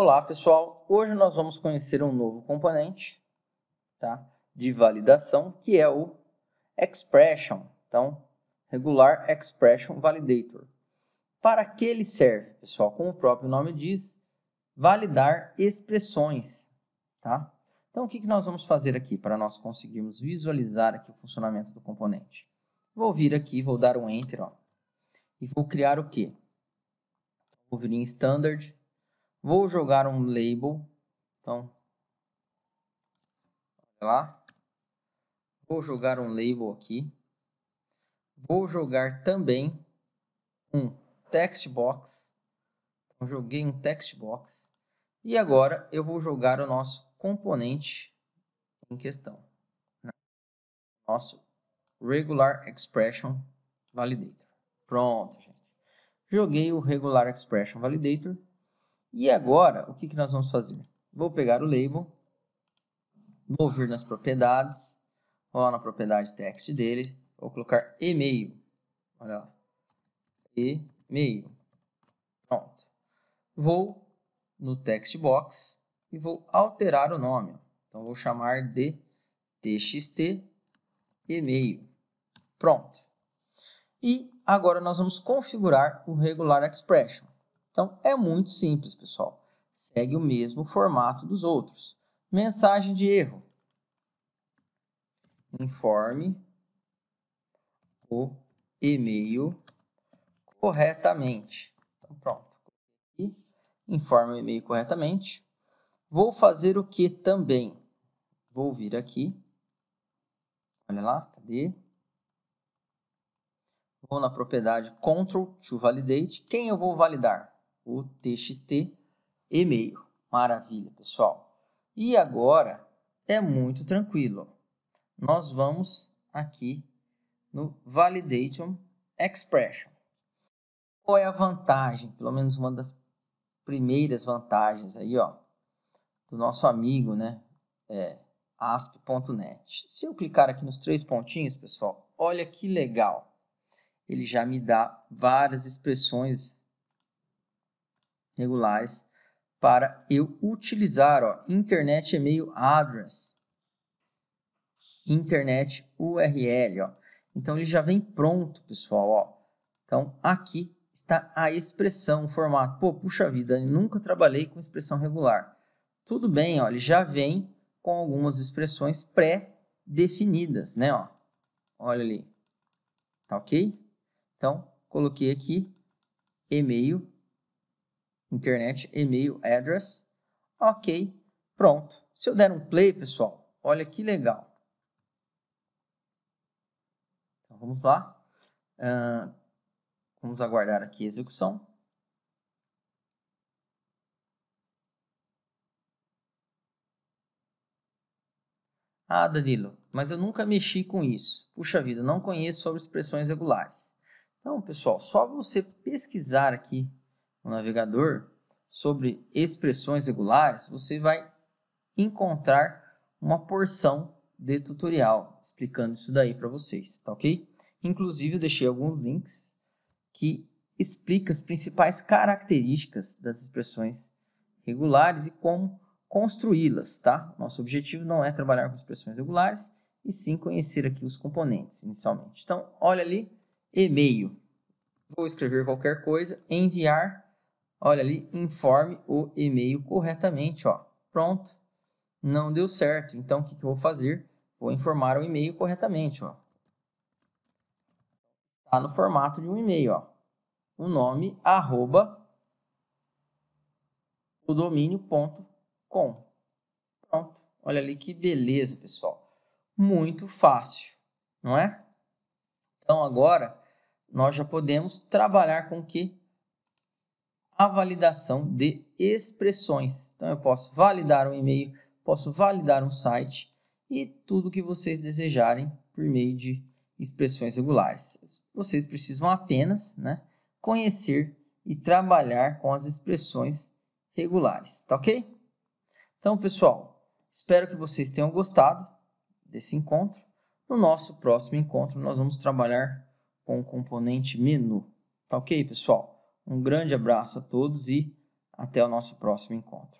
Olá pessoal, hoje nós vamos conhecer um novo componente tá, de validação que é o Expression, então Regular Expression Validator. Para que ele serve? Pessoal, como o próprio nome diz, validar expressões. Tá? Então o que, que nós vamos fazer aqui para nós conseguirmos visualizar aqui o funcionamento do componente? Vou vir aqui, vou dar um Enter ó, e vou criar o que? Vou vir em Standard, Vou jogar um label. Então, lá. Vou jogar um label aqui. Vou jogar também um text box. Então, joguei um text box. E agora eu vou jogar o nosso componente em questão. Né? Nosso regular expression validator. Pronto, gente. Joguei o regular expression validator. E agora, o que, que nós vamos fazer? Vou pegar o label, vou vir nas propriedades, vou lá na propriedade text dele, vou colocar e-mail. Olha lá. E-mail. Pronto. Vou no text box e vou alterar o nome. Então, vou chamar de txt e-mail. Pronto. E agora nós vamos configurar o regular expression. Então é muito simples, pessoal. Segue o mesmo formato dos outros. Mensagem de erro. Informe o e-mail corretamente. Então, pronto. Aqui, informe o e-mail corretamente. Vou fazer o que também? Vou vir aqui. Olha lá, cadê? Vou na propriedade Control to Validate. Quem eu vou validar? o txt e-mail. Maravilha, pessoal. E agora é muito tranquilo. Nós vamos aqui no Validation Expression. Qual é a vantagem? Pelo menos uma das primeiras vantagens aí, ó, do nosso amigo, né? É, asp.net. Se eu clicar aqui nos três pontinhos, pessoal, olha que legal. Ele já me dá várias expressões regulares para eu utilizar ó, internet é e-mail address, internet URL. Ó. Então ele já vem pronto, pessoal. Ó. Então aqui está a expressão, o formato. Pô, puxa vida, nunca trabalhei com expressão regular. Tudo bem, ó, ele já vem com algumas expressões pré-definidas, né? Ó. Olha ali. Tá ok? Então, coloquei aqui e-mail internet e-mail address. Ok, pronto. Se eu der um play, pessoal, olha que legal. Então, vamos lá. Uh, vamos aguardar aqui a execução. Ah, Danilo, mas eu nunca mexi com isso. Puxa vida, não conheço sobre expressões regulares. Então, pessoal, só você pesquisar aqui no navegador sobre expressões regulares, você vai encontrar uma porção de tutorial explicando isso daí para vocês, tá ok? Inclusive, eu deixei alguns links que explicam as principais características das expressões regulares e como construí-las, tá? Nosso objetivo não é trabalhar com expressões regulares, e sim conhecer aqui os componentes inicialmente. Então, olha ali, e-mail. Vou escrever qualquer coisa, enviar Olha ali, informe o e-mail corretamente, ó. Pronto. Não deu certo. Então, o que, que eu vou fazer? Vou informar o e-mail corretamente, ó. Está no formato de um e-mail, ó. O nome, arroba, o com. Pronto. Olha ali que beleza, pessoal. Muito fácil, não é? Então, agora, nós já podemos trabalhar com o que? a validação de expressões. Então, eu posso validar um e-mail, posso validar um site e tudo que vocês desejarem por meio de expressões regulares. Vocês precisam apenas né, conhecer e trabalhar com as expressões regulares, tá ok? Então, pessoal, espero que vocês tenham gostado desse encontro. No nosso próximo encontro, nós vamos trabalhar com o componente menu, tá ok, pessoal? Um grande abraço a todos e até o nosso próximo encontro.